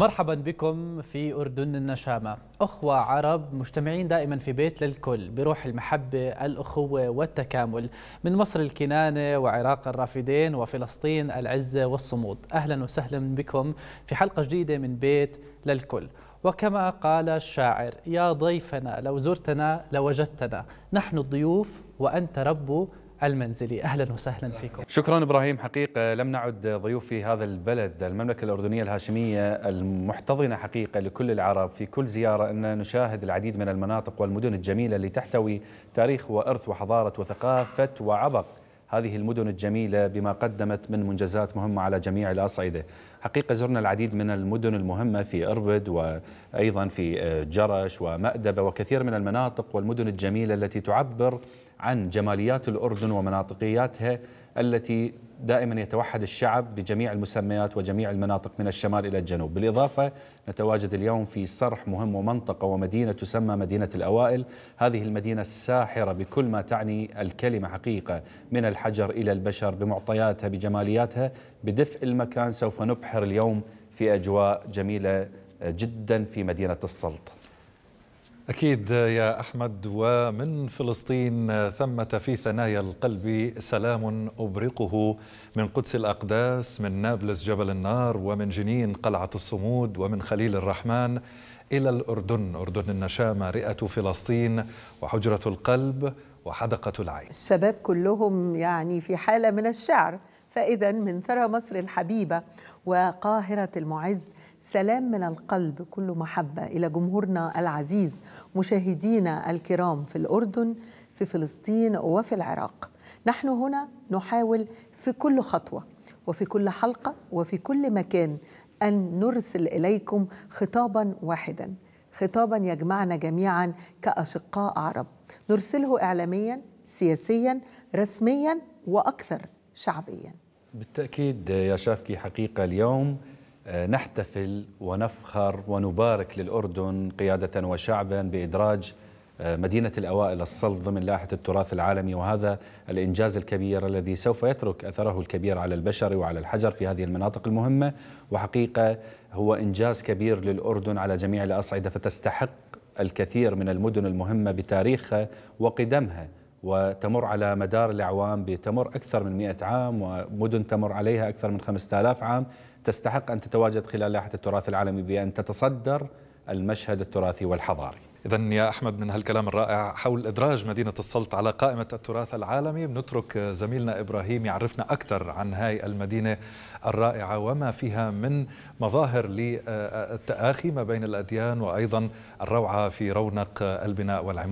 مرحبا بكم في أردن النشامة أخوة عرب مجتمعين دائما في بيت للكل بروح المحبة الأخوة والتكامل من مصر الكنانة وعراق الرافدين وفلسطين العزة والصمود أهلا وسهلا بكم في حلقة جديدة من بيت للكل وكما قال الشاعر يا ضيفنا لو زرتنا لوجدتنا نحن الضيوف وأنت رب المنزلي أهلا وسهلا فيكم شكرا إبراهيم حقيقة لم نعد ضيوف في هذا البلد المملكة الأردنية الهاشمية المحتضنة حقيقة لكل العرب في كل زيارة أن نشاهد العديد من المناطق والمدن الجميلة اللي تحتوي تاريخ وإرث وحضارة وثقافة وعبق هذه المدن الجميلة بما قدمت من منجزات مهمة على جميع الأصعدة حقيقة زرنا العديد من المدن المهمة في إربد وأيضا في آه، جرش ومأدبة وكثير من المناطق والمدن الجميلة التي تعبر عن جماليات الأردن ومناطقياتها التي دائما يتوحد الشعب بجميع المسميات وجميع المناطق من الشمال الى الجنوب، بالاضافه نتواجد اليوم في صرح مهم ومنطقه ومدينه تسمى مدينه الاوائل، هذه المدينه الساحره بكل ما تعني الكلمه حقيقه، من الحجر الى البشر بمعطياتها بجمالياتها، بدفء المكان سوف نبحر اليوم في اجواء جميله جدا في مدينه السلط. أكيد يا أحمد ومن فلسطين ثمة في ثنايا القلب سلام أبرقه من قدس الأقداس من نابلس جبل النار ومن جنين قلعة الصمود ومن خليل الرحمن إلى الأردن أردن النشامة رئة فلسطين وحجرة القلب وحدقة العين الشباب كلهم يعني في حالة من الشعر فإذا من ثرى مصر الحبيبة وقاهرة المعز سلام من القلب كل محبة إلى جمهورنا العزيز مشاهدينا الكرام في الأردن في فلسطين وفي العراق نحن هنا نحاول في كل خطوة وفي كل حلقة وفي كل مكان أن نرسل إليكم خطابا واحدا خطابا يجمعنا جميعا كأشقاء عرب نرسله إعلاميا سياسيا رسميا وأكثر شعبيا بالتأكيد يا شافكي حقيقة اليوم آه، نحتفل ونفخر ونبارك للأردن قيادة وشعبا بإدراج آه، مدينة الأوائل الصلب ضمن لائحة التراث العالمي وهذا الإنجاز الكبير الذي سوف يترك أثره الكبير على البشر وعلى الحجر في هذه المناطق المهمة وحقيقة هو إنجاز كبير للأردن على جميع الأصعدة فتستحق الكثير من المدن المهمة بتاريخها وقدمها وتمر على مدار الأعوام بتمر أكثر من 100 عام ومدن تمر عليها أكثر من 5000 عام تستحق أن تتواجد خلال لائحة التراث العالمي بأن تتصدر المشهد التراثي والحضاري إذا يا أحمد من هالكلام الرائع حول إدراج مدينة السلط على قائمة التراث العالمي بنترك زميلنا إبراهيم يعرفنا أكثر عن هاي المدينة الرائعة وما فيها من مظاهر للتآخي ما بين الأديان وأيضا الروعة في رونق البناء والعمارة